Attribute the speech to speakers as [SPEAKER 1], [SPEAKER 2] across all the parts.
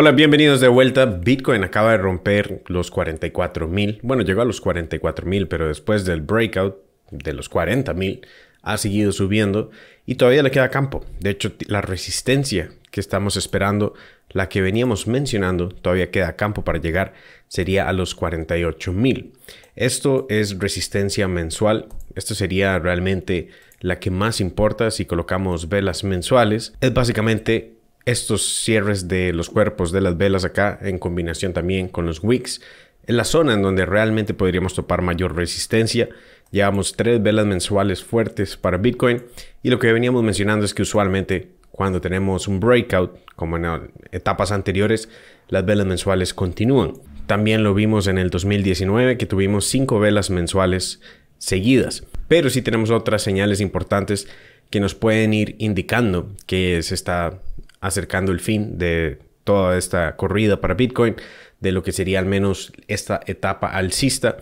[SPEAKER 1] Hola, bienvenidos de vuelta. Bitcoin acaba de romper los 44 mil. Bueno, llegó a los 44 mil, pero después del breakout de los 40 mil, ha seguido subiendo y todavía le queda campo. De hecho, la resistencia que estamos esperando, la que veníamos mencionando, todavía queda campo para llegar, sería a los 48 mil. Esto es resistencia mensual. Esto sería realmente la que más importa si colocamos velas mensuales. Es básicamente estos cierres de los cuerpos de las velas acá en combinación también con los wicks en la zona en donde realmente podríamos topar mayor resistencia. Llevamos tres velas mensuales fuertes para Bitcoin y lo que veníamos mencionando es que usualmente cuando tenemos un breakout, como en etapas anteriores, las velas mensuales continúan. También lo vimos en el 2019 que tuvimos cinco velas mensuales seguidas. Pero sí tenemos otras señales importantes que nos pueden ir indicando que se está acercando el fin de toda esta corrida para Bitcoin, de lo que sería al menos esta etapa alcista,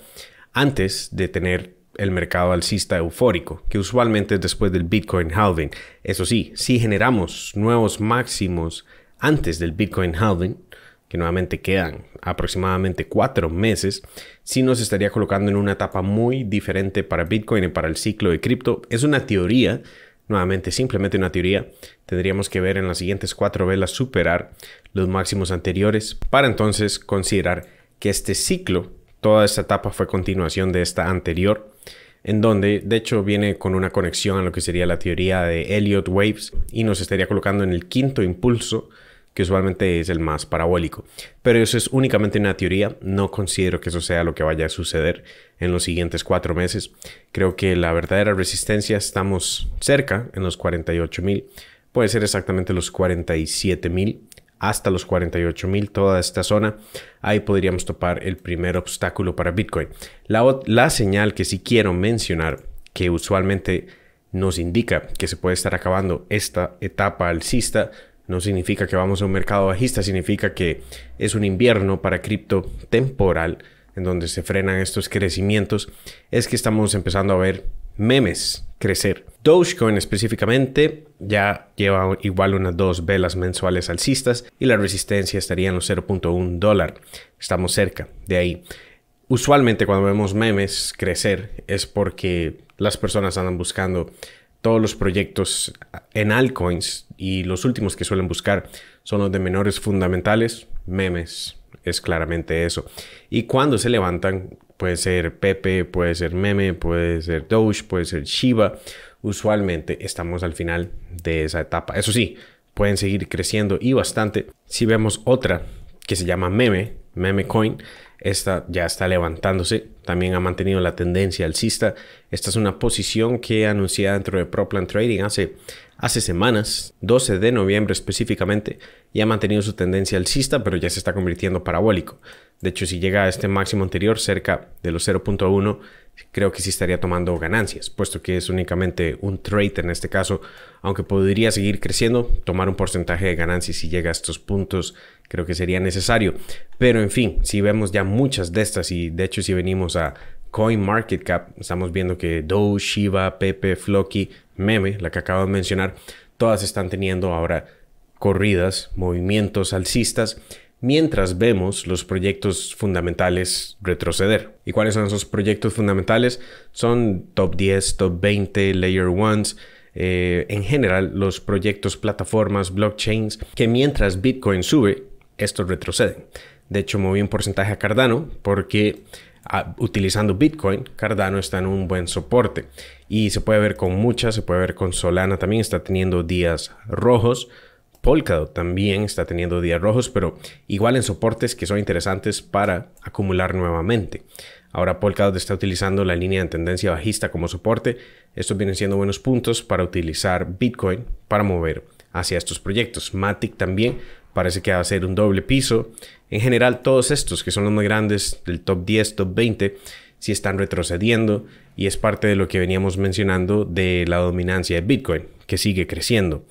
[SPEAKER 1] antes de tener el mercado alcista eufórico, que usualmente es después del Bitcoin halving. Eso sí, si generamos nuevos máximos antes del Bitcoin halving, que nuevamente quedan aproximadamente cuatro meses, sí nos estaría colocando en una etapa muy diferente para Bitcoin y para el ciclo de cripto. Es una teoría, nuevamente simplemente una teoría, tendríamos que ver en las siguientes cuatro velas superar los máximos anteriores para entonces considerar que este ciclo, toda esta etapa fue continuación de esta anterior, en donde de hecho viene con una conexión a lo que sería la teoría de Elliott Waves y nos estaría colocando en el quinto impulso que usualmente es el más parabólico. Pero eso es únicamente una teoría, no considero que eso sea lo que vaya a suceder en los siguientes cuatro meses. Creo que la verdadera resistencia estamos cerca en los mil. puede ser exactamente los mil. hasta los mil. toda esta zona, ahí podríamos topar el primer obstáculo para Bitcoin. La, la señal que sí quiero mencionar, que usualmente nos indica que se puede estar acabando esta etapa alcista, no significa que vamos a un mercado bajista, significa que es un invierno para cripto temporal en donde se frenan estos crecimientos. Es que estamos empezando a ver memes crecer. Dogecoin específicamente ya lleva igual unas dos velas mensuales alcistas y la resistencia estaría en los 0.1 dólar. Estamos cerca de ahí. Usualmente cuando vemos memes crecer es porque las personas andan buscando todos los proyectos en altcoins y los últimos que suelen buscar son los de menores fundamentales, memes, es claramente eso. Y cuando se levantan, puede ser Pepe, puede ser meme, puede ser Doge, puede ser Shiba. Usualmente estamos al final de esa etapa. Eso sí, pueden seguir creciendo y bastante. Si vemos otra que se llama Meme, Meme Coin, esta ya está levantándose, también ha mantenido la tendencia alcista. Esta es una posición que anuncié dentro de plan Trading hace, hace semanas, 12 de noviembre específicamente, y ha mantenido su tendencia alcista, pero ya se está convirtiendo parabólico. De hecho, si llega a este máximo anterior, cerca de los 0.1, creo que sí estaría tomando ganancias, puesto que es únicamente un trade en este caso, aunque podría seguir creciendo, tomar un porcentaje de ganancias si llega a estos puntos creo que sería necesario. Pero en fin, si vemos ya muchas de estas y de hecho si venimos a CoinMarketCap, estamos viendo que Doge, Shiba, Pepe, Floki, Meme, la que acabo de mencionar, todas están teniendo ahora corridas, movimientos alcistas, mientras vemos los proyectos fundamentales retroceder. ¿Y cuáles son esos proyectos fundamentales? Son top 10, top 20, layer 1 eh, en general los proyectos, plataformas, blockchains, que mientras Bitcoin sube, estos retroceden. De hecho, moví un porcentaje a Cardano porque ah, utilizando Bitcoin, Cardano está en un buen soporte. Y se puede ver con muchas, se puede ver con Solana también, está teniendo días rojos. Polkadot también está teniendo días rojos, pero igual en soportes que son interesantes para acumular nuevamente. Ahora Polkadot está utilizando la línea de tendencia bajista como soporte. Estos vienen siendo buenos puntos para utilizar Bitcoin para mover hacia estos proyectos. Matic también parece que va a ser un doble piso. En general, todos estos que son los más grandes del top 10, top 20, sí están retrocediendo y es parte de lo que veníamos mencionando de la dominancia de Bitcoin, que sigue creciendo.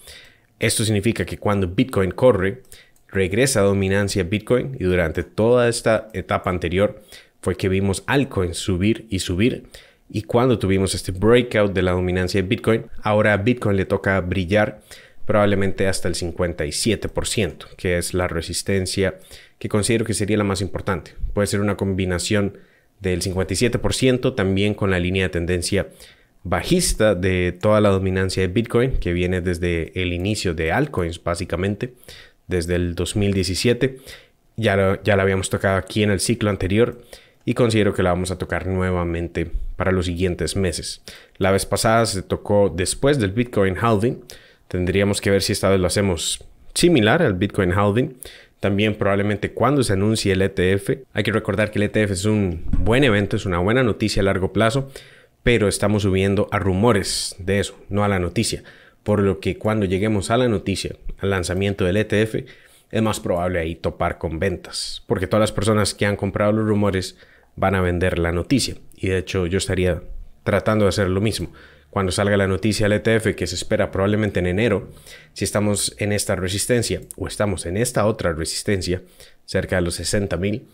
[SPEAKER 1] Esto significa que cuando Bitcoin corre, regresa a dominancia Bitcoin y durante toda esta etapa anterior fue que vimos altcoins subir y subir. Y cuando tuvimos este breakout de la dominancia de Bitcoin, ahora a Bitcoin le toca brillar probablemente hasta el 57%, que es la resistencia que considero que sería la más importante. Puede ser una combinación del 57% también con la línea de tendencia bajista de toda la dominancia de Bitcoin, que viene desde el inicio de altcoins básicamente, desde el 2017. Ya, ya la habíamos tocado aquí en el ciclo anterior y considero que la vamos a tocar nuevamente para los siguientes meses. La vez pasada se tocó después del Bitcoin halving, Tendríamos que ver si esta vez lo hacemos similar al Bitcoin Holding. También probablemente cuando se anuncie el ETF. Hay que recordar que el ETF es un buen evento, es una buena noticia a largo plazo, pero estamos subiendo a rumores de eso, no a la noticia. Por lo que cuando lleguemos a la noticia, al lanzamiento del ETF, es más probable ahí topar con ventas, porque todas las personas que han comprado los rumores van a vender la noticia. Y de hecho yo estaría tratando de hacer lo mismo cuando salga la noticia del ETF que se espera probablemente en enero, si estamos en esta resistencia o estamos en esta otra resistencia, cerca de los 60 mil,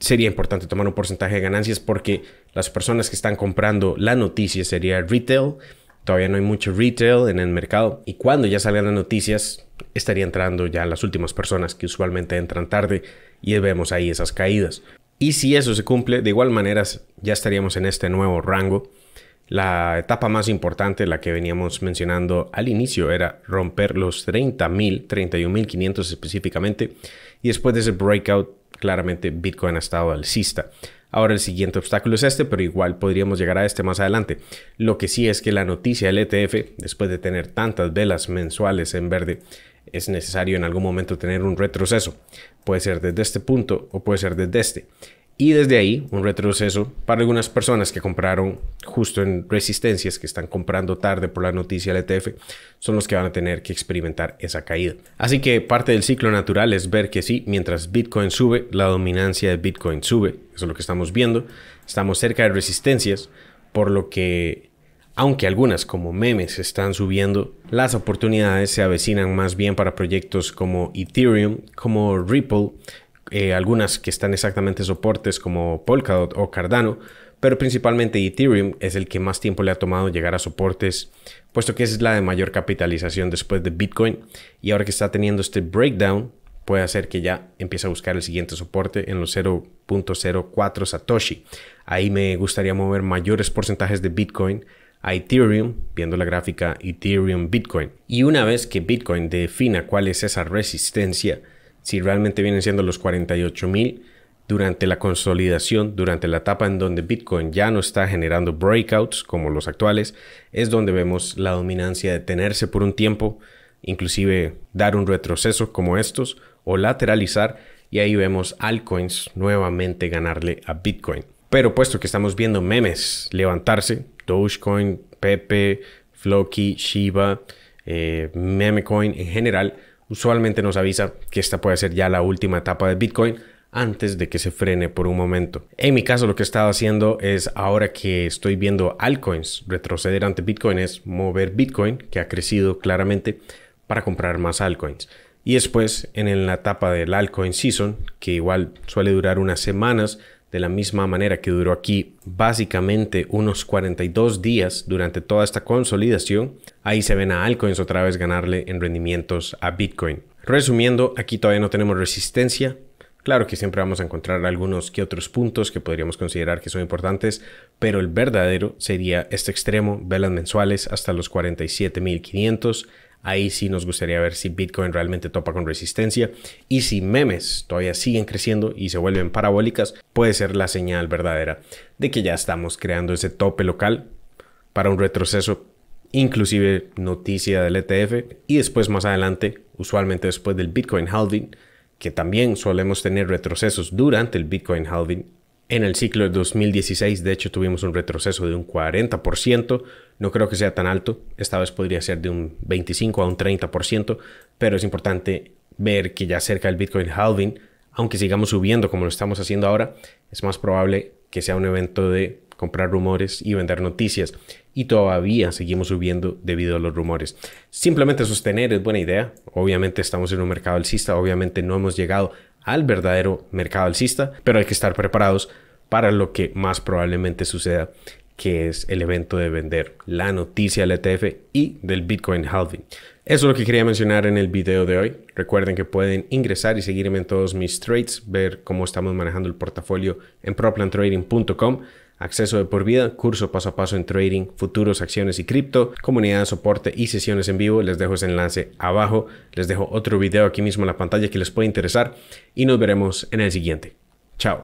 [SPEAKER 1] sería importante tomar un porcentaje de ganancias porque las personas que están comprando la noticia sería retail. Todavía no hay mucho retail en el mercado y cuando ya salgan las noticias estaría entrando ya las últimas personas que usualmente entran tarde y vemos ahí esas caídas. Y si eso se cumple, de igual manera ya estaríamos en este nuevo rango la etapa más importante, la que veníamos mencionando al inicio, era romper los 30.000, 31.500 específicamente. Y después de ese breakout, claramente Bitcoin ha estado alcista. Ahora el siguiente obstáculo es este, pero igual podríamos llegar a este más adelante. Lo que sí es que la noticia del ETF, después de tener tantas velas mensuales en verde, es necesario en algún momento tener un retroceso. Puede ser desde este punto o puede ser desde este. Y desde ahí, un retroceso para algunas personas que compraron justo en resistencias, que están comprando tarde por la noticia del ETF, son los que van a tener que experimentar esa caída. Así que parte del ciclo natural es ver que sí, mientras Bitcoin sube, la dominancia de Bitcoin sube. Eso es lo que estamos viendo. Estamos cerca de resistencias, por lo que, aunque algunas como memes están subiendo, las oportunidades se avecinan más bien para proyectos como Ethereum, como Ripple, eh, algunas que están exactamente soportes como Polkadot o Cardano, pero principalmente Ethereum es el que más tiempo le ha tomado llegar a soportes, puesto que es la de mayor capitalización después de Bitcoin y ahora que está teniendo este breakdown puede hacer que ya empiece a buscar el siguiente soporte en los 0.04 Satoshi. Ahí me gustaría mover mayores porcentajes de Bitcoin a Ethereum, viendo la gráfica Ethereum Bitcoin. Y una vez que Bitcoin defina cuál es esa resistencia, si realmente vienen siendo los 48 mil durante la consolidación, durante la etapa en donde Bitcoin ya no está generando breakouts como los actuales, es donde vemos la dominancia de tenerse por un tiempo, inclusive dar un retroceso como estos o lateralizar y ahí vemos altcoins nuevamente ganarle a Bitcoin. Pero puesto que estamos viendo memes levantarse, Dogecoin, Pepe, Floki, Shiba, eh, Memecoin en general, usualmente nos avisa que esta puede ser ya la última etapa de Bitcoin antes de que se frene por un momento. En mi caso lo que he estado haciendo es ahora que estoy viendo altcoins retroceder ante Bitcoin es mover Bitcoin que ha crecido claramente para comprar más altcoins. Y después en la etapa del altcoin season que igual suele durar unas semanas de la misma manera que duró aquí básicamente unos 42 días durante toda esta consolidación, ahí se ven a altcoins otra vez ganarle en rendimientos a Bitcoin. Resumiendo, aquí todavía no tenemos resistencia. Claro que siempre vamos a encontrar algunos que otros puntos que podríamos considerar que son importantes, pero el verdadero sería este extremo, velas mensuales hasta los 47.500 Ahí sí nos gustaría ver si Bitcoin realmente topa con resistencia y si memes todavía siguen creciendo y se vuelven parabólicas, puede ser la señal verdadera de que ya estamos creando ese tope local para un retroceso, inclusive noticia del ETF y después más adelante, usualmente después del Bitcoin halving, que también solemos tener retrocesos durante el Bitcoin halving en el ciclo de 2016, de hecho, tuvimos un retroceso de un 40%. No creo que sea tan alto. Esta vez podría ser de un 25 a un 30%, pero es importante ver que ya cerca del Bitcoin halving, aunque sigamos subiendo como lo estamos haciendo ahora, es más probable que sea un evento de comprar rumores y vender noticias. Y todavía seguimos subiendo debido a los rumores. Simplemente sostener es buena idea. Obviamente estamos en un mercado alcista, obviamente no hemos llegado al verdadero mercado alcista, pero hay que estar preparados para lo que más probablemente suceda, que es el evento de vender la noticia del ETF y del Bitcoin halving. Eso es lo que quería mencionar en el video de hoy. Recuerden que pueden ingresar y seguirme en todos mis trades, ver cómo estamos manejando el portafolio en proplantrading.com acceso de por vida, curso paso a paso en trading, futuros, acciones y cripto, comunidad de soporte y sesiones en vivo. Les dejo ese enlace abajo. Les dejo otro video aquí mismo en la pantalla que les puede interesar y nos veremos en el siguiente. Chao.